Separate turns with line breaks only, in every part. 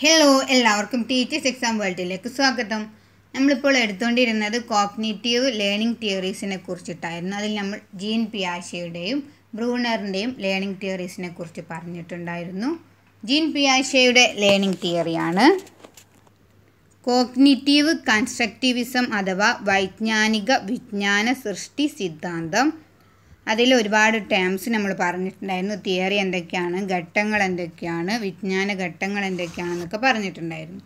hello എല്ലാവർക്കും teachers exam വേൾഡിലേക്ക് സ്വാഗതം നമ്മളിപ്പോൾ എടുത്തുകൊണ്ടിരുന്നത് കോഗ്നേറ്റീവ് ലേണിംഗ് തിയറീസിനെ കുറിച്ചിട്ടായിരുന്നു അതിൽ നമ്മൾ ജീൻ പിയാഷയുടെയും ബ്രൂണറിൻ്റെയും ലേണിംഗ് തിയറീസിനെ കുറിച്ച് പറഞ്ഞിട്ടുണ്ടായിരുന്നു ജീൻ പിയാഷയുടെ ലേണിംഗ് തിയറിയാണ് കോഗ്നിറ്റീവ് കൺസ്ട്രക്റ്റിവിസം അഥവാ വൈജ്ഞാനിക വിജ്ഞാന സൃഷ്ടി സിദ്ധാന്തം അതിൽ ഒരുപാട് ടേംസ് നമ്മൾ പറഞ്ഞിട്ടുണ്ടായിരുന്നു തിയറി എന്തൊക്കെയാണ് ഘട്ടങ്ങൾ എന്തൊക്കെയാണ് വിജ്ഞാന ഘട്ടങ്ങൾ എന്തൊക്കെയാണെന്നൊക്കെ പറഞ്ഞിട്ടുണ്ടായിരുന്നു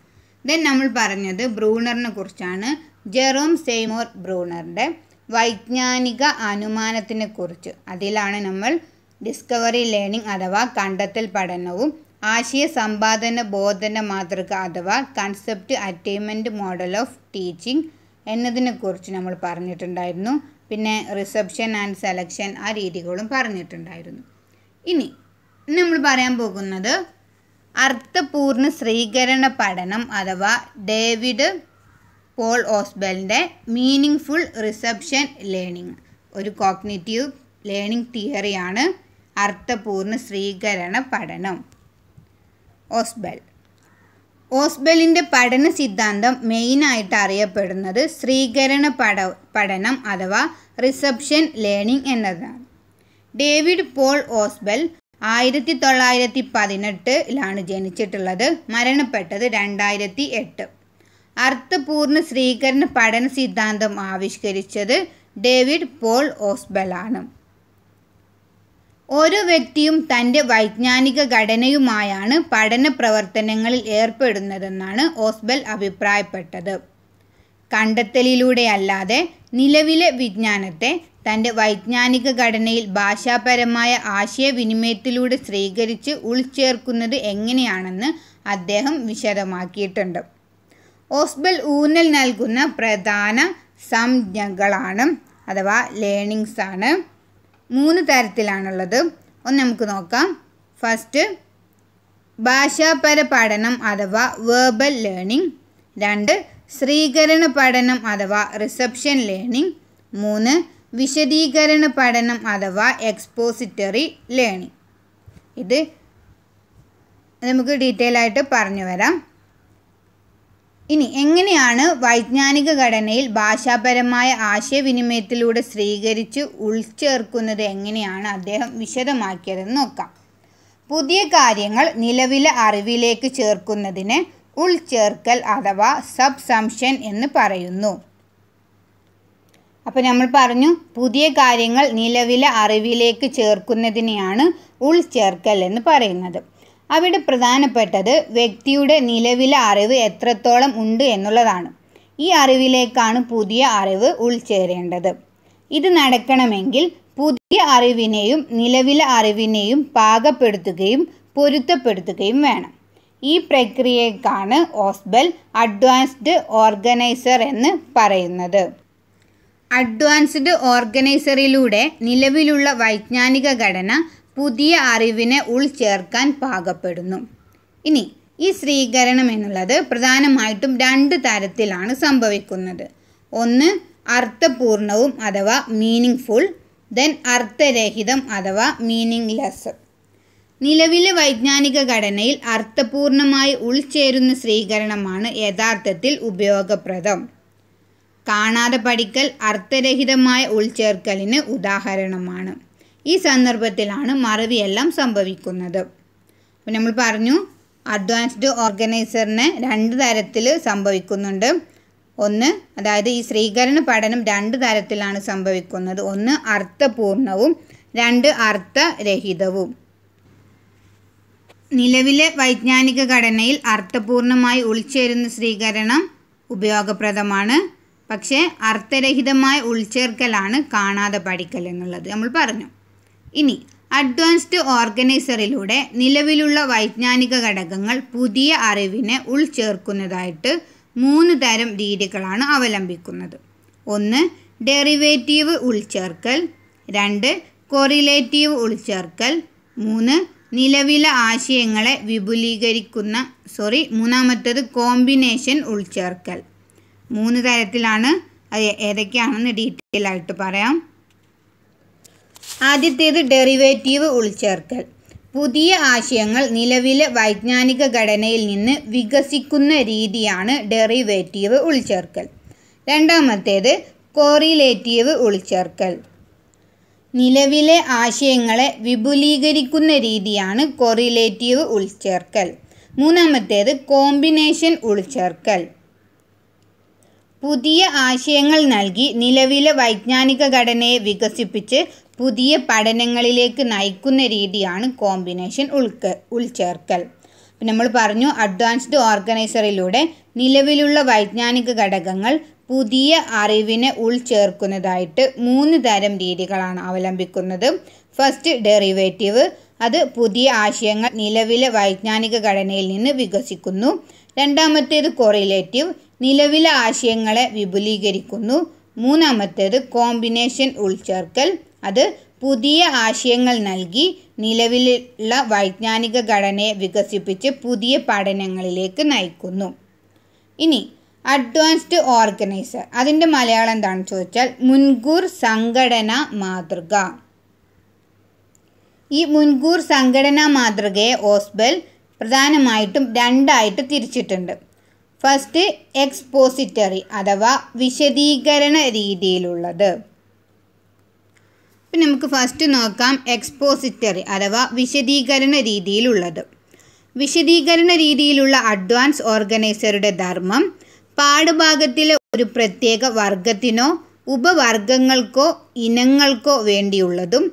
ദെൻ നമ്മൾ പറഞ്ഞത് ബ്രൂണറിനെ കുറിച്ചാണ് ജെറോം സെയ്മോർ ബ്രൂണറിൻ്റെ വൈജ്ഞാനിക അനുമാനത്തിനെ കുറിച്ച് അതിലാണ് നമ്മൾ ഡിസ്കവറി ലേണിംഗ് അഥവാ കണ്ടെത്തൽ പഠനവും ആശയ സമ്പാദന ബോധന മാതൃക അഥവാ concept attainment model of teaching എന്നതിനെക്കുറിച്ച് നമ്മൾ പറഞ്ഞിട്ടുണ്ടായിരുന്നു പിന്നെ റിസപ്ഷൻ ആൻഡ് സെലക്ഷൻ ആ രീതികളും പറഞ്ഞിട്ടുണ്ടായിരുന്നു ഇനി നമ്മൾ പറയാൻ പോകുന്നത് അർത്ഥപൂർണ്ണ സ്ത്രീകരണ പഠനം അഥവാ ഡേവിഡ് പോൾ ഓസ്ബെലിൻ്റെ മീനിങ് ഫുൾ റിസപ്ഷൻ ലേണിംഗ് ഒരു കോഗ്നിറ്റീവ് ലേണിംഗ് തിയറിയാണ് അർത്ഥപൂർണ്ണ സ്ത്രീകരണ പഠനം ഓസ്ബെൽ ഓസ്ബെലിൻ്റെ പഠന സിദ്ധാന്തം മെയിനായിട്ട് അറിയപ്പെടുന്നത് സ്ത്രീകരണ പഠ പഠനം അഥവാ റിസപ്ഷൻ ലേണിംഗ് എന്നതാണ് ഡേവിഡ് പോൾ ഓസ്ബെൽ ആയിരത്തി തൊള്ളായിരത്തി പതിനെട്ടിലാണ് ജനിച്ചിട്ടുള്ളത് മരണപ്പെട്ടത് രണ്ടായിരത്തി എട്ട് അർത്ഥപൂർണ്ണ സ്ത്രീകരണ പഠന സിദ്ധാന്തം ആവിഷ്കരിച്ചത് ഡേവിഡ് പോൾ ഓസ്ബെലാണ് ഓരോ വ്യക്തിയും തൻ്റെ വൈജ്ഞാനിക ഘടനയുമായാണ് പഠന പ്രവർത്തനങ്ങളിൽ ഏർപ്പെടുന്നതെന്നാണ് ഓസ്ബൽ അഭിപ്രായപ്പെട്ടത് കണ്ടെത്തലിലൂടെയല്ലാതെ നിലവിലെ വിജ്ഞാനത്തെ തൻ്റെ വൈജ്ഞാനിക ഘടനയിൽ ഭാഷാപരമായ ആശയവിനിമയത്തിലൂടെ സ്വീകരിച്ച് ഉൾച്ചേർക്കുന്നത് എങ്ങനെയാണെന്ന് അദ്ദേഹം വിശദമാക്കിയിട്ടുണ്ട് ഓസ്ബൽ ഊന്നൽ നൽകുന്ന പ്രധാന സംജ്ഞകളാണ് അഥവാ ലേണിങ്സ് ആണ് മൂന്ന് തരത്തിലാണുള്ളത് ഒന്ന് നമുക്ക് നോക്കാം ഫസ്റ്റ് ഭാഷാപര പഠനം അഥവാ വേർബൽ ലേണിംഗ് രണ്ട് ശ്രീകരണ പഠനം അഥവാ റിസപ്ഷൻ ലേണിംഗ് മൂന്ന് വിശദീകരണ പഠനം അഥവാ എക്സ്പോസിറ്ററി ലേണിംഗ് ഇത് നമുക്ക് ഡീറ്റെയിൽ ആയിട്ട് പറഞ്ഞു വരാം ഇനി എങ്ങനെയാണ് വൈജ്ഞാനിക ഘടനയിൽ ഭാഷാപരമായ ആശയവിനിമയത്തിലൂടെ സ്വീകരിച്ച് ഉൾച്ചേർക്കുന്നത് എങ്ങനെയാണ് അദ്ദേഹം വിശദമാക്കിയതെന്ന് നോക്കാം പുതിയ കാര്യങ്ങൾ നിലവിലെ അറിവിലേക്ക് ചേർക്കുന്നതിന് ഉൾചേർക്കൽ അഥവാ സംശൻ എന്ന് പറയുന്നു അപ്പോൾ നമ്മൾ പറഞ്ഞു പുതിയ കാര്യങ്ങൾ നിലവിലെ അറിവിലേക്ക് ചേർക്കുന്നതിനെയാണ് ഉൾചേർക്കൽ എന്ന് പറയുന്നത് അവിടെ പ്രധാനപ്പെട്ടത് വ്യക്തിയുടെ നിലവിലെ അറിവ് എത്രത്തോളം ഉണ്ട് എന്നുള്ളതാണ് ഈ അറിവിലേക്കാണ് പുതിയ അറിവ് ഉൾച്ചേരേണ്ടത് ഇത് നടക്കണമെങ്കിൽ പുതിയ അറിവിനെയും നിലവിലെ അറിവിനെയും പാകപ്പെടുത്തുകയും പൊരുത്തപ്പെടുത്തുകയും വേണം ഈ പ്രക്രിയക്കാണ് ഓസ്ബൽ അഡ്വാൻസ്ഡ് ഓർഗനൈസർ എന്ന് പറയുന്നത് അഡ്വാൻസ്ഡ് ഓർഗനൈസറിലൂടെ നിലവിലുള്ള വൈജ്ഞാനിക ഘടന പുതിയ അറിവിനെ ഉൾച്ചേർക്കാൻ പാകപ്പെടുന്നു ഇനി ഈ സ്ത്രീകരണം എന്നുള്ളത് പ്രധാനമായിട്ടും രണ്ട് തരത്തിലാണ് സംഭവിക്കുന്നത് ഒന്ന് അർത്ഥപൂർണവും അഥവാ മീനിങ് ഫുൾ ദെൻ അർത്ഥരഹിതം അഥവാ മീനിങ് ലെസ് നിലവിലെ വൈജ്ഞാനിക ഘടനയിൽ അർത്ഥപൂർണമായി ഉൾച്ചേരുന്ന സ്വീകരണമാണ് യഥാർത്ഥത്തിൽ ഉപയോഗപ്രദം കാണാതെ പഠിക്കൽ അർത്ഥരഹിതമായ ഉൾച്ചേർക്കലിന് ഉദാഹരണമാണ് ഈ സന്ദർഭത്തിലാണ് മറവിയെല്ലാം സംഭവിക്കുന്നത് നമ്മൾ പറഞ്ഞു അഡ്വാൻസ്ഡ് ഓർഗനൈസറിന് രണ്ട് തരത്തിൽ സംഭവിക്കുന്നുണ്ട് ഒന്ന് അതായത് ഈ സ്ത്രീകരണ പഠനം രണ്ട് തരത്തിലാണ് സംഭവിക്കുന്നത് ഒന്ന് അർത്ഥപൂർണവും രണ്ട് അർത്ഥരഹിതവും നിലവിലെ വൈജ്ഞാനിക ഘടനയിൽ അർത്ഥപൂർണമായി ഉൾച്ചേരുന്ന സ്ത്രീകരണം ഉപയോഗപ്രദമാണ് പക്ഷേ അർത്ഥരഹിതമായ ഉൾച്ചേർക്കലാണ് കാണാതെ പഠിക്കൽ എന്നുള്ളത് നമ്മൾ പറഞ്ഞു ഇനി അഡ്വാൻസ്ഡ് ഓർഗനൈസറിലൂടെ നിലവിലുള്ള വൈജ്ഞാനിക ഘടകങ്ങൾ പുതിയ അറിവിനെ ഉൾച്ചേർക്കുന്നതായിട്ട് മൂന്ന് തരം രീതികളാണ് അവലംബിക്കുന്നത് ഒന്ന് ഡെറിവേറ്റീവ് ഉൾച്ചേർക്കൽ രണ്ട് കൊറിലേറ്റീവ് ഉൾച്ചേർക്കൽ മൂന്ന് നിലവിലെ ആശയങ്ങളെ വിപുലീകരിക്കുന്ന സോറി മൂന്നാമത്തത് കോമ്പിനേഷൻ ഉൾച്ചേർക്കൽ മൂന്ന് തരത്തിലാണ് അത് ഏതൊക്കെയാണെന്ന് ഡീറ്റെയിൽ ആയിട്ട് പറയാം ആദ്യത്തേത് ഡെറിവേറ്റീവ് ഉൾച്ചേർക്കൽ പുതിയ ആശയങ്ങൾ നിലവിലെ വൈജ്ഞാനിക ഘടനയിൽ നിന്ന് വികസിക്കുന്ന രീതിയാണ് ഡെറിവേറ്റീവ് ഉൾച്ചേർക്കൽ രണ്ടാമത്തേത് കോറിലേറ്റീവ് ഉൾച്ചേർക്കൽ നിലവിലെ ആശയങ്ങളെ വിപുലീകരിക്കുന്ന രീതിയാണ് കോറിലേറ്റീവ് ഉൾച്ചേർക്കൽ മൂന്നാമത്തേത് കോമ്പിനേഷൻ ഉൾച്ചേർക്കൽ പുതിയ ആശയങ്ങൾ നൽകി നിലവിലെ വൈജ്ഞാനിക ഘടനയെ വികസിപ്പിച്ച് പുതിയ പഠനങ്ങളിലേക്ക് നയിക്കുന്ന രീതിയാണ് കോമ്പിനേഷൻ ഉൾക്ക് ഉൾച്ചേർക്കൽ നമ്മൾ പറഞ്ഞു അഡ്വാൻസ്ഡ് ഓർഗനൈസറിലൂടെ നിലവിലുള്ള വൈജ്ഞാനിക ഘടകങ്ങൾ പുതിയ അറിവിനെ ഉൾച്ചേർക്കുന്നതായിട്ട് മൂന്ന് തരം രീതികളാണ് അവലംബിക്കുന്നത് ഫസ്റ്റ് ഡെറിവേറ്റീവ് അത് പുതിയ ആശയങ്ങൾ നിലവിലെ വൈജ്ഞാനിക ഘടനയിൽ നിന്ന് വികസിക്കുന്നു രണ്ടാമത്തേത് കൊറിലേറ്റീവ് നിലവിലെ ആശയങ്ങളെ വിപുലീകരിക്കുന്നു മൂന്നാമത്തേത് കോമ്പിനേഷൻ ഉൾച്ചേർക്കൽ അത് പുതിയ ആശയങ്ങൾ നൽകി നിലവിലുള്ള വൈജ്ഞാനിക ഘടനയെ വികസിപ്പിച്ച് പുതിയ പഠനങ്ങളിലേക്ക് നയിക്കുന്നു ഇനി അഡ്വാൻസ്ഡ് ഓർഗനൈസർ അതിൻ്റെ മലയാളം എന്താണെന്ന് ചോദിച്ചാൽ മുൻകൂർ സംഘടന മാതൃക ഈ മുൻകൂർ സംഘടനാ മാതൃകയെ ഓസ്ബൽ പ്രധാനമായിട്ടും രണ്ടായിട്ട് തിരിച്ചിട്ടുണ്ട് ഫസ്റ്റ് എക്സ്പോസിറ്ററി അഥവാ വിശദീകരണ രീതിയിലുള്ളത് ഇപ്പം നമുക്ക് ഫസ്റ്റ് നോക്കാം എക്സ്പോസിറ്ററി അഥവാ വിശദീകരണ രീതിയിലുള്ളത് വിശദീകരണ രീതിയിലുള്ള അഡ്വാൻസ് ഓർഗനൈസറുടെ ധർമ്മം പാഠഭാഗത്തിലെ ഒരു പ്രത്യേക വർഗത്തിനോ ഉപവർഗങ്ങൾക്കോ ഇനങ്ങൾക്കോ വേണ്ടിയുള്ളതും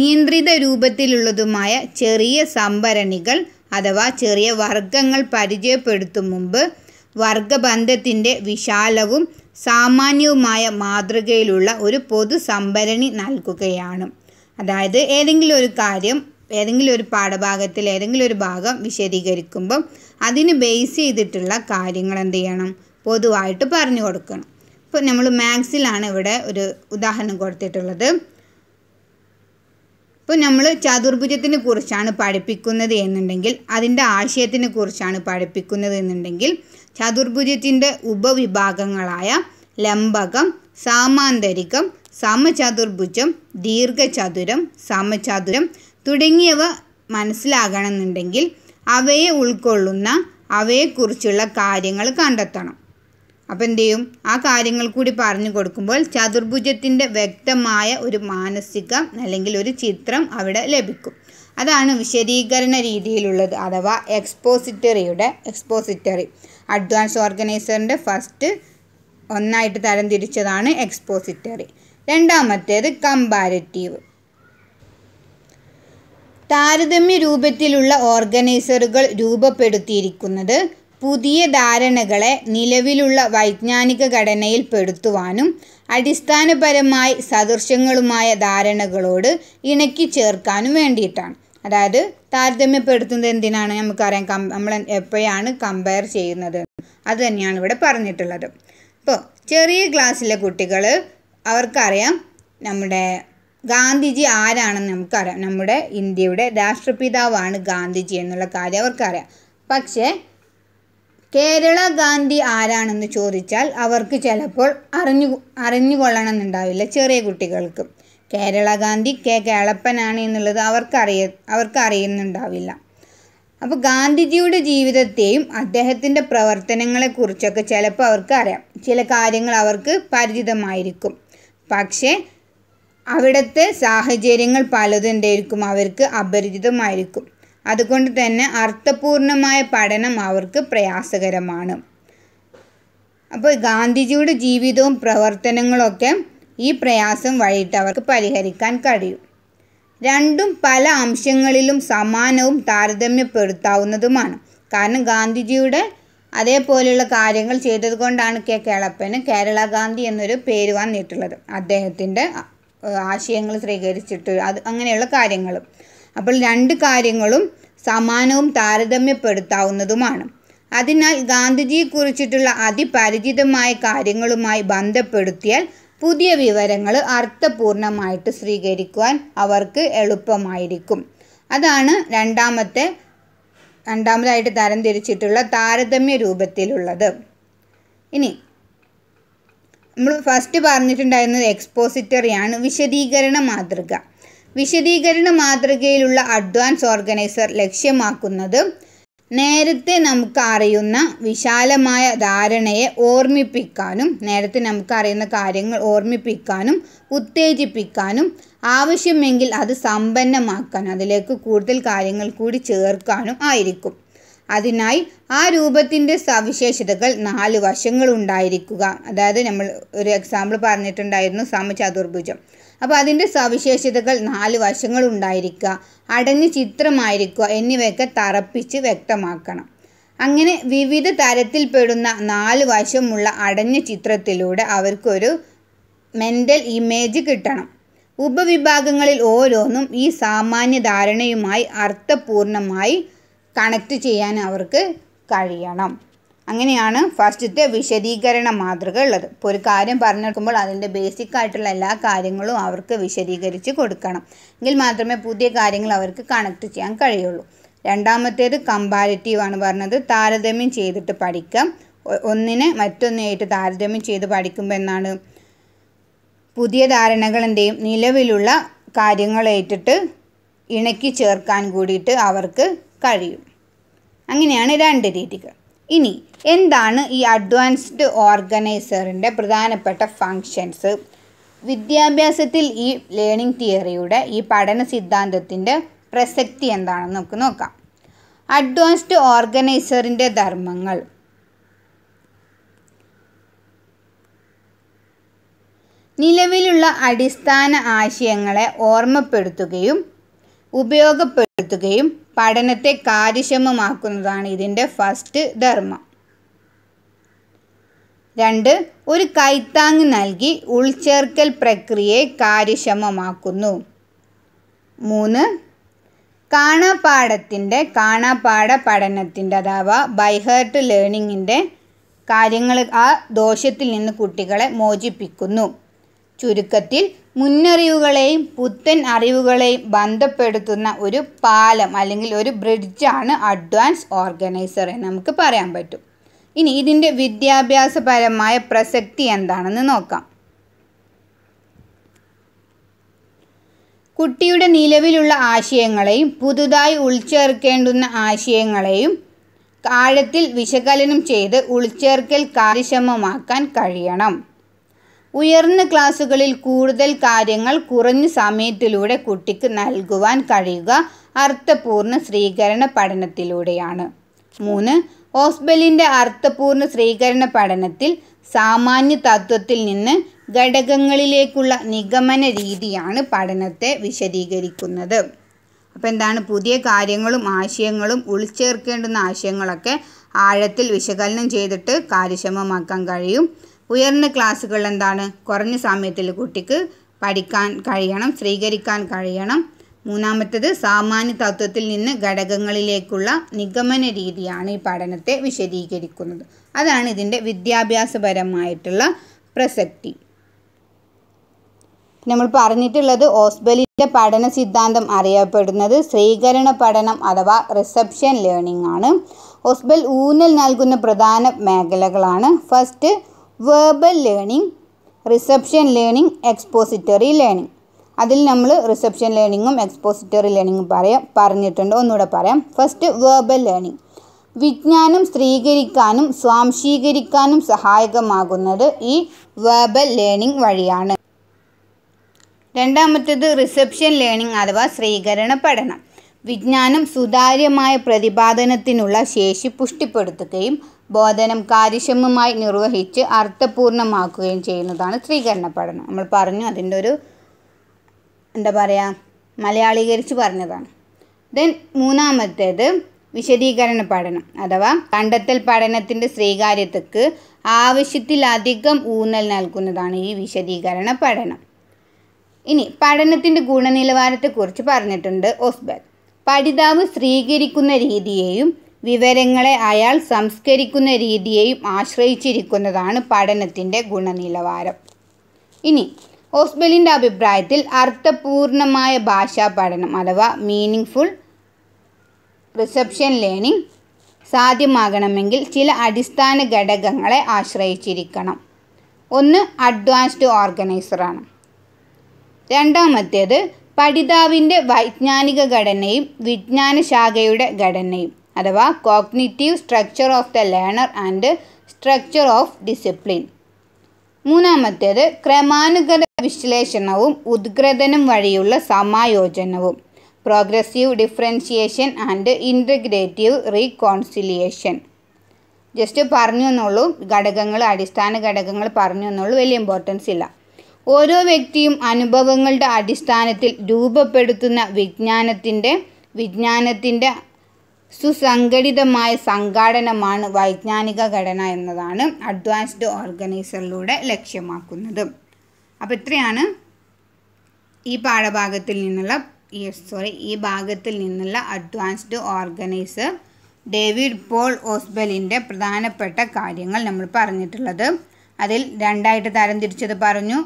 നിയന്ത്രിത രൂപത്തിലുള്ളതുമായ ചെറിയ സംഭരണികൾ അഥവാ ചെറിയ വർഗങ്ങൾ പരിചയപ്പെടുത്തും മുമ്പ് വർഗബന്ധത്തിൻ്റെ വിശാലവും സാമാന്യവുമായ മാതൃകയിലുള്ള ഒരു പൊതു സംഭരണി നൽകുകയാണ് അതായത് ഏതെങ്കിലും ഒരു കാര്യം ഏതെങ്കിലും ഒരു പാഠഭാഗത്തിൽ ഏതെങ്കിലും ഒരു ഭാഗം വിശദീകരിക്കുമ്പം അതിന് ബേസ് ചെയ്തിട്ടുള്ള കാര്യങ്ങൾ എന്ത് ചെയ്യണം പൊതുവായിട്ട് പറഞ്ഞു കൊടുക്കണം ഇപ്പോൾ നമ്മൾ മാത്സിലാണ് ഇവിടെ ഒരു ഉദാഹരണം കൊടുത്തിട്ടുള്ളത് ഇപ്പോൾ നമ്മൾ ചതുർഭുജത്തിനെ കുറിച്ചാണ് പഠിപ്പിക്കുന്നത് എന്നുണ്ടെങ്കിൽ അതിൻ്റെ ആശയത്തിനെ കുറിച്ചാണ് പഠിപ്പിക്കുന്നത് എന്നുണ്ടെങ്കിൽ ചതുർഭുജത്തിൻ്റെ ഉപവിഭാഗങ്ങളായ ലംബകം സാമാന്തരികം സമചതുർഭുജം ദീർഘചതുരം സമചതുരം തുടങ്ങിയവ മനസ്സിലാകണമെന്നുണ്ടെങ്കിൽ അവയെ ഉൾക്കൊള്ളുന്ന അവയെക്കുറിച്ചുള്ള കാര്യങ്ങൾ കണ്ടെത്തണം അപ്പം എന്ത് ചെയ്യും ആ കാര്യങ്ങൾ കൂടി പറഞ്ഞു കൊടുക്കുമ്പോൾ ചതുർഭുജത്തിൻ്റെ വ്യക്തമായ ഒരു മാനസികം അല്ലെങ്കിൽ ഒരു ചിത്രം അവിടെ ലഭിക്കും അതാണ് വിശദീകരണ രീതിയിലുള്ളത് അഥവാ എക്സ്പോസിറ്ററിയുടെ എക്സ്പോസിറ്ററി അഡ്വാൻസ് ഓർഗനൈസറിൻ്റെ ഫസ്റ്റ് ഒന്നായിട്ട് തരംതിരിച്ചതാണ് എക്സ്പോസിറ്ററി രണ്ടാമത്തേത് കമ്പാരറ്റീവ് താരതമ്യ രൂപത്തിലുള്ള ഓർഗനൈസറുകൾ രൂപപ്പെടുത്തിയിരിക്കുന്നത് പുതിയ ധാരണകളെ നിലവിലുള്ള വൈജ്ഞാനിക ഘടനയിൽ പെടുത്തുവാനും അടിസ്ഥാനപരമായി സദൃശ്യങ്ങളുമായ ധാരണകളോട് ഇണക്കി ചേർക്കാനും വേണ്ടിയിട്ടാണ് അതായത് താരതമ്യപ്പെടുത്തുന്നത് എന്തിനാണ് നമുക്കറിയാം കം നമ്മൾ എപ്പോഴാണ് കമ്പയർ ചെയ്യുന്നത് അത് തന്നെയാണ് ഇവിടെ പറഞ്ഞിട്ടുള്ളത് ഇപ്പോൾ ചെറിയ ക്ലാസ്സിലെ കുട്ടികൾ അവർക്കറിയാം നമ്മുടെ ഗാന്ധിജി ആരാണെന്ന് നമുക്കറിയാം നമ്മുടെ ഇന്ത്യയുടെ രാഷ്ട്രപിതാവാണ് ഗാന്ധിജി എന്നുള്ള കാര്യം അവർക്കറിയാം പക്ഷേ കേരള ഗാന്ധി ആരാണെന്ന് ചോദിച്ചാൽ അവർക്ക് ചിലപ്പോൾ അറിഞ്ഞു അറിഞ്ഞുകൊള്ളണമെന്നുണ്ടാവില്ല ചെറിയ കുട്ടികൾക്ക് കേരള ഗാന്ധി കെ കേളപ്പനാണ് എന്നുള്ളത് അവർക്കറിയ അവർക്ക് അറിയുന്നുണ്ടാവില്ല അപ്പോൾ ഗാന്ധിജിയുടെ ജീവിതത്തെയും അദ്ദേഹത്തിൻ്റെ പ്രവർത്തനങ്ങളെക്കുറിച്ചൊക്കെ ചിലപ്പോൾ അവർക്ക് അറിയാം ചില കാര്യങ്ങൾ അവർക്ക് പരിചിതമായിരിക്കും പക്ഷേ അവിടുത്തെ സാഹചര്യങ്ങൾ പലതും അവർക്ക് അപരിചിതമായിരിക്കും അതുകൊണ്ട് തന്നെ അർത്ഥപൂർണമായ പഠനം അവർക്ക് പ്രയാസകരമാണ് അപ്പോൾ ഗാന്ധിജിയുടെ ജീവിതവും പ്രവർത്തനങ്ങളൊക്കെ ഈ പ്രയാസം വഴിയിട്ട് അവർക്ക് പരിഹരിക്കാൻ കഴിയും രണ്ടും പല അംശങ്ങളിലും സമാനവും താരതമ്യപ്പെടുത്താവുന്നതുമാണ് കാരണം ഗാന്ധിജിയുടെ അതേപോലെയുള്ള കാര്യങ്ങൾ ചെയ്തത് കൊണ്ടാണ് കെ കേളപ്പന് കേരള ഗാന്ധി എന്നൊരു പേര് വന്നിട്ടുള്ളത് അദ്ദേഹത്തിൻ്റെ ആശയങ്ങൾ സ്വീകരിച്ചിട്ട് അത് അങ്ങനെയുള്ള കാര്യങ്ങളും അപ്പോൾ രണ്ട് കാര്യങ്ങളും സമാനവും താരതമ്യപ്പെടുത്താവുന്നതുമാണ് അതിനാൽ കുറിച്ചിട്ടുള്ള അതിപരിചിതമായ കാര്യങ്ങളുമായി ബന്ധപ്പെടുത്തിയാൽ പുതിയ വിവരങ്ങൾ അർത്ഥപൂർണമായിട്ട് സ്വീകരിക്കുവാൻ അവർക്ക് എളുപ്പമായിരിക്കും അതാണ് രണ്ടാമത്തെ രണ്ടാമതായിട്ട് തരംതിരിച്ചിട്ടുള്ള താരതമ്യ രൂപത്തിലുള്ളത് ഇനി നമ്മൾ ഫസ്റ്റ് പറഞ്ഞിട്ടുണ്ടായിരുന്നത് എക്സ്പോസിറ്ററിയാണ് വിശദീകരണ മാതൃക വിശദീകരണ മാതൃകയിലുള്ള അഡ്വാൻസ് ഓർഗനൈസർ ലക്ഷ്യമാക്കുന്നത് നേരത്തെ നമുക്കറിയുന്ന വിശാലമായ ധാരണയെ ഓർമ്മിപ്പിക്കാനും നേരത്തെ നമുക്കറിയുന്ന കാര്യങ്ങൾ ഓർമ്മിപ്പിക്കാനും ഉത്തേജിപ്പിക്കാനും ആവശ്യമെങ്കിൽ അത് സമ്പന്നമാക്കാനും അതിലേക്ക് കൂടുതൽ കാര്യങ്ങൾ കൂടി ചേർക്കാനും ആയിരിക്കും അതിനായി ആ രൂപത്തിൻ്റെ സവിശേഷതകൾ നാല് വശങ്ങൾ ഉണ്ടായിരിക്കുക അതായത് നമ്മൾ ഒരു എക്സാമ്പിൾ പറഞ്ഞിട്ടുണ്ടായിരുന്നു സമചതുർഭുജം അപ്പോൾ അതിൻ്റെ സവിശേഷതകൾ നാല് ഉണ്ടായിരിക്കുക അടഞ്ഞ ചിത്രമായിരിക്കുക എന്നിവയൊക്കെ തറപ്പിച്ച് വ്യക്തമാക്കണം അങ്ങനെ വിവിധ തരത്തിൽപ്പെടുന്ന നാല് വശമുള്ള അടഞ്ഞ ചിത്രത്തിലൂടെ അവർക്കൊരു മെൻ്റൽ ഇമേജ് കിട്ടണം ഉപവിഭാഗങ്ങളിൽ ഓരോന്നും ഈ സാമാന്യ ധാരണയുമായി അർത്ഥപൂർണമായി കണക്റ്റ് ചെയ്യാൻ അവർക്ക് കഴിയണം അങ്ങനെയാണ് ഫസ്റ്റത്തെ വിശദീകരണ മാതൃക ഉള്ളത് ഇപ്പോൾ ഒരു കാര്യം പറഞ്ഞു കൊടുക്കുമ്പോൾ അതിൻ്റെ ബേസിക് ആയിട്ടുള്ള എല്ലാ കാര്യങ്ങളും അവർക്ക് വിശദീകരിച്ച് കൊടുക്കണം എങ്കിൽ മാത്രമേ പുതിയ കാര്യങ്ങൾ അവർക്ക് കണക്ട് ചെയ്യാൻ കഴിയുള്ളൂ രണ്ടാമത്തേത് കമ്പാരിറ്റീവ് ആണ് പറഞ്ഞത് താരതമ്യം ചെയ്തിട്ട് പഠിക്കാം ഒന്നിനെ മറ്റൊന്നായിട്ട് താരതമ്യം ചെയ്ത് പഠിക്കുമ്പോൾ എന്നാണ് പുതിയ ധാരണകൾ നിലവിലുള്ള കാര്യങ്ങളേറ്റിട്ട് ഇണക്കി ചേർക്കാൻ കൂടിയിട്ട് അവർക്ക് കഴിയും അങ്ങനെയാണ് രണ്ട് രീതികൾ ഇനി എന്താണ് ഈ അഡ്വാൻസ്ഡ് ഓർഗനൈസറിൻ്റെ പ്രധാനപ്പെട്ട ഫങ്ഷൻസ് വിദ്യാഭ്യാസത്തിൽ ഈ ലേണിംഗ് തിയറിയുടെ ഈ പഠന സിദ്ധാന്തത്തിൻ്റെ പ്രസക്തി എന്താണെന്ന് നമുക്ക് നോക്കാം അഡ്വാൻസ്ഡ് ഓർഗനൈസറിൻ്റെ ധർമ്മങ്ങൾ നിലവിലുള്ള അടിസ്ഥാന ആശയങ്ങളെ ഓർമ്മപ്പെടുത്തുകയും ഉപയോഗപ്പെടുത്തുകയും പഠനത്തെ കാര്യക്ഷമമാക്കുന്നതാണ് ഇതിൻ്റെ ഫസ്റ്റ് ധർമ്മം രണ്ട് ഒരു കൈത്താങ് നൽകി ഉൾച്ചേർക്കൽ പ്രക്രിയയെ കാര്യക്ഷമമാക്കുന്നു മൂന്ന് കാണാപാഠത്തിൻ്റെ കാണാപാഠ പഠനത്തിൻ്റെ അഥവാ ബൈഹേർട്ട് ലേണിങ്ങിൻ്റെ കാര്യങ്ങൾ ആ ദോഷത്തിൽ നിന്ന് കുട്ടികളെ മോചിപ്പിക്കുന്നു ചുരുക്കത്തിൽ മുന്നറിവുകളെയും പുത്തൻ അറിവുകളെയും ബന്ധപ്പെടുത്തുന്ന ഒരു പാലം അല്ലെങ്കിൽ ഒരു ബ്രിഡ്ജാണ് അഡ്വാൻസ് ഓർഗനൈസർ എന്ന് നമുക്ക് പറയാൻ പറ്റും ഇനി ഇതിൻ്റെ വിദ്യാഭ്യാസപരമായ പ്രസക്തി എന്താണെന്ന് നോക്കാം കുട്ടിയുടെ നിലവിലുള്ള ആശയങ്ങളെയും പുതുതായി ഉൾച്ചേർക്കേണ്ടുന്ന ആശയങ്ങളെയും ആഴത്തിൽ വിശകലനം ചെയ്ത് ഉൾച്ചേർക്കൽ കാര്യക്ഷമമാക്കാൻ കഴിയണം ഉയർന്ന ക്ലാസ്സുകളിൽ കൂടുതൽ കാര്യങ്ങൾ കുറഞ്ഞ സമയത്തിലൂടെ കുട്ടിക്ക് നൽകുവാൻ കഴിയുക അർത്ഥപൂർണ്ണ സ്വീകരണ പഠനത്തിലൂടെയാണ് മൂന്ന് ഓസ്ബലിൻ്റെ അർത്ഥപൂർണ്ണ സ്വീകരണ പഠനത്തിൽ സാമാന്യ തത്വത്തിൽ നിന്ന് ഘടകങ്ങളിലേക്കുള്ള നിഗമന രീതിയാണ് പഠനത്തെ വിശദീകരിക്കുന്നത് അപ്പോൾ എന്താണ് പുതിയ കാര്യങ്ങളും ആശയങ്ങളും ഉൾച്ചേർക്കേണ്ടുന്ന ആശയങ്ങളൊക്കെ ആഴത്തിൽ വിശകലനം ചെയ്തിട്ട് കാര്യക്ഷമമാക്കാൻ കഴിയും ഉയർന്ന ക്ലാസ്സുകൾ എന്താണ് കുറഞ്ഞ സമയത്തിൽ കുട്ടിക്ക് പഠിക്കാൻ കഴിയണം സ്വീകരിക്കാൻ കഴിയണം മൂന്നാമത്തത് സാമാന്യ തത്വത്തിൽ നിന്ന് ഘടകങ്ങളിലേക്കുള്ള നിഗമന രീതിയാണ് ഈ പഠനത്തെ വിശദീകരിക്കുന്നത് അതാണ് ഇതിൻ്റെ വിദ്യാഭ്യാസപരമായിട്ടുള്ള പ്രസക്തി നമ്മൾ പറഞ്ഞിട്ടുള്ളത് ഓസ്ബലിൻ്റെ പഠന സിദ്ധാന്തം അറിയപ്പെടുന്നത് സ്വീകരണ പഠനം അഥവാ റിസപ്ഷൻ ലേണിംഗ് ആണ് ഓസ്ബൽ ഊന്നൽ നൽകുന്ന പ്രധാന മേഖലകളാണ് first verbal learning reception learning expository learning അതിൽ നമ്മൾ റിസപ്ഷൻ ലേണിങ്ങും എക്സ്പോസിറ്ററി ലേണിങ്ങും പറയാം പറഞ്ഞിട്ടുണ്ട് ഒന്നുകൂടെ പറയാം ഫസ്റ്റ് വേർബൽ ലേണിംഗ് വിജ്ഞാനം സ്ത്രീകരിക്കാനും സ്വാംശീകരിക്കാനും സഹായകമാകുന്നത് ഈ വേർബൽ ലേണിംഗ് വഴിയാണ് രണ്ടാമത്തേത് റിസപ്ഷൻ ലേണിംഗ് അഥവാ സ്വീകരണ പഠനം വിജ്ഞാനം സുതാര്യമായ പ്രതിപാദനത്തിനുള്ള ശേഷി പുഷ്ടിപ്പെടുത്തുകയും ബോധനം കാര്യക്ഷമമായി നിർവഹിച്ച് അർത്ഥപൂർണമാക്കുകയും ചെയ്യുന്നതാണ് സ്ത്രീകരണ പഠനം നമ്മൾ പറഞ്ഞു അതിൻ്റെ ഒരു എന്താ പറയുക മലയാളീകരിച്ച് പറഞ്ഞതാണ് ദെൻ മൂന്നാമത്തേത് വിശദീകരണ പഠനം അഥവാ കണ്ടെത്തൽ പഠനത്തിൻ്റെ സ്വീകാര്യതക്ക് ആവശ്യത്തിലധികം ഊന്നൽ നൽകുന്നതാണ് ഈ വിശദീകരണ പഠനം ഇനി പഠനത്തിൻ്റെ ഗുണനിലവാരത്തെക്കുറിച്ച് പറഞ്ഞിട്ടുണ്ട് ഓസ്ബെൽ പഠിതാവ് സ്വീകരിക്കുന്ന രീതിയെയും വിവരങ്ങളെ അയാൾ സംസ്കരിക്കുന്ന രീതിയെയും ആശ്രയിച്ചിരിക്കുന്നതാണ് പഠനത്തിൻ്റെ ഗുണനിലവാരം ഇനി ഓസ്ബെലിൻ്റെ അഭിപ്രായത്തിൽ അർത്ഥപൂർണമായ ഭാഷാ പഠനം അഥവാ മീനിങ് ഫുൾ റിസപ്ഷൻ ലേണിംഗ് സാധ്യമാകണമെങ്കിൽ ചില അടിസ്ഥാന ഘടകങ്ങളെ ആശ്രയിച്ചിരിക്കണം ഒന്ന് അഡ്വാൻസ്ഡ് ഓർഗനൈസറാണ് രണ്ടാമത്തേത് പഠിതാവിൻ്റെ വൈജ്ഞാനിക ഘടനയും വിജ്ഞാനശാഖയുടെ ഘടനയും അഥവാ cognitive structure of the learner and structure of discipline മൂന്നാമത്തേത് ക്രമാനുഗത വിശ്ലേഷണവും ഉദ്ഗ്രഥനം വഴിയുള്ള സമായോജനവും progressive differentiation and integrative reconciliation just പറഞ്ഞു എന്നുള്ളൂ ഘടകങ്ങൾ അടിസ്ഥാന ഘടകങ്ങൾ പറഞ്ഞു എന്നുള്ളൂ വലിയ ഇമ്പോർട്ടൻസ് ഇല്ല ഓരോ വ്യക്തിയും അനുഭവങ്ങളുടെ അടിസ്ഥാനത്തിൽ രൂപപ്പെടുത്തുന്ന വിജ്ഞാനത്തിൻ്റെ വിജ്ഞാനത്തിൻ്റെ സുസംഘടിതമായ സംഘാടനമാണ് വൈജ്ഞാനിക ഘടന എന്നതാണ് അഡ്വാൻസ്ഡ് ഓർഗനൈസറിലൂടെ ലക്ഷ്യമാക്കുന്നത് അപ്പോൾ ഇത്രയാണ് ഈ പാഠഭാഗത്തിൽ നിന്നുള്ള സോറി ഈ ഭാഗത്തിൽ നിന്നുള്ള അഡ്വാൻസ്ഡ് ഓർഗനൈസർ ഡേവിഡ് പോൾ ഓസ്ബലിൻ്റെ പ്രധാനപ്പെട്ട കാര്യങ്ങൾ നമ്മൾ പറഞ്ഞിട്ടുള്ളത് അതിൽ രണ്ടായിട്ട് തിരിച്ചത് പറഞ്ഞു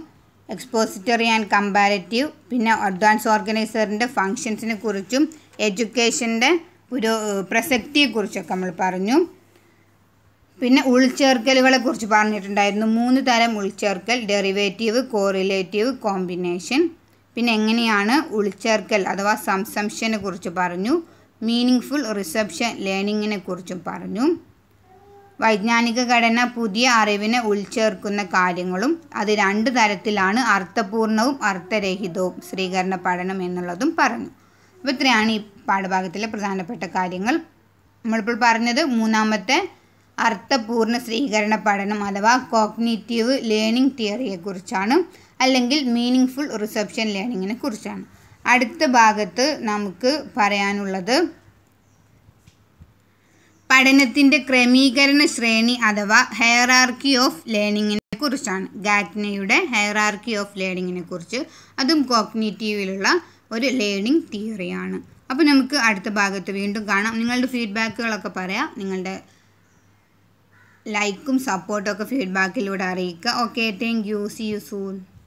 എക്സ്പോസിറ്ററി ആൻഡ് കമ്പാരറ്റീവ് പിന്നെ അഡ്വാൻസ് ഓർഗനൈസറിൻ്റെ ഫങ്ഷൻസിനെ കുറിച്ചും എഡ്യൂക്കേഷൻ്റെ പുരോ പ്രസക്തിയെക്കുറിച്ചൊക്കെ നമ്മൾ പറഞ്ഞു പിന്നെ ഉൾച്ചേർക്കലുകളെക്കുറിച്ച് പറഞ്ഞിട്ടുണ്ടായിരുന്നു മൂന്ന് തരം ഉൾച്ചേർക്കൽ ഡെറിവേറ്റീവ് കോറിലേറ്റീവ് കോമ്പിനേഷൻ പിന്നെ എങ്ങനെയാണ് ഉൾച്ചേർക്കൽ അഥവാ സംസംഷനെ കുറിച്ച് പറഞ്ഞു മീനിങ് ഫുൾ റിസപ്ഷൻ ലേണിങ്ങിനെ കുറിച്ചും പറഞ്ഞു വൈജ്ഞാനിക ഘടന പുതിയ അറിവിനെ ഉൾച്ചേർക്കുന്ന കാര്യങ്ങളും അത് രണ്ട് തരത്തിലാണ് അർത്ഥപൂർണവും അർത്ഥരഹിതവും സ്ത്രീകരണ പഠനം എന്നുള്ളതും പറഞ്ഞു അപ്പോൾ ഇത്രയാണ് ഈ പാഠഭാഗത്തിലെ പ്രധാനപ്പെട്ട കാര്യങ്ങൾ നമ്മളിപ്പോൾ പറഞ്ഞത് മൂന്നാമത്തെ അർത്ഥപൂർണ്ണ സ്വീകരണ പഠനം അഥവാ കോഗ്നേറ്റീവ് ലേണിംഗ് തിയറിയെക്കുറിച്ചാണ് അല്ലെങ്കിൽ മീനിങ് ഫുൾ റിസപ്ഷൻ ലേണിങ്ങിനെ കുറിച്ചാണ് അടുത്ത ഭാഗത്ത് നമുക്ക് പറയാനുള്ളത് പഠനത്തിൻ്റെ ക്രമീകരണ ശ്രേണി അഥവാ ഹെയറാർക്കി ഓഫ് ലേണിങ്ങിനെ കുറിച്ചാണ് ഗാറ്റ്നയുടെ ഹെയറാർക്കി ഓഫ് ലേണിങ്ങിനെ കുറിച്ച് അതും കോഗ്നേറ്റീവിലുള്ള ഒരു ലേണിംഗ് തിയറിയാണ് അപ്പോൾ നമുക്ക് അടുത്ത ഭാഗത്ത് വീണ്ടും കാണാം നിങ്ങളുടെ ഫീഡ്ബാക്കുകളൊക്കെ പറയാം നിങ്ങളുടെ ലൈക്കും സപ്പോർട്ടൊക്കെ ഫീഡ്ബാക്കിലൂടെ അറിയിക്കുക okay thank you see you soon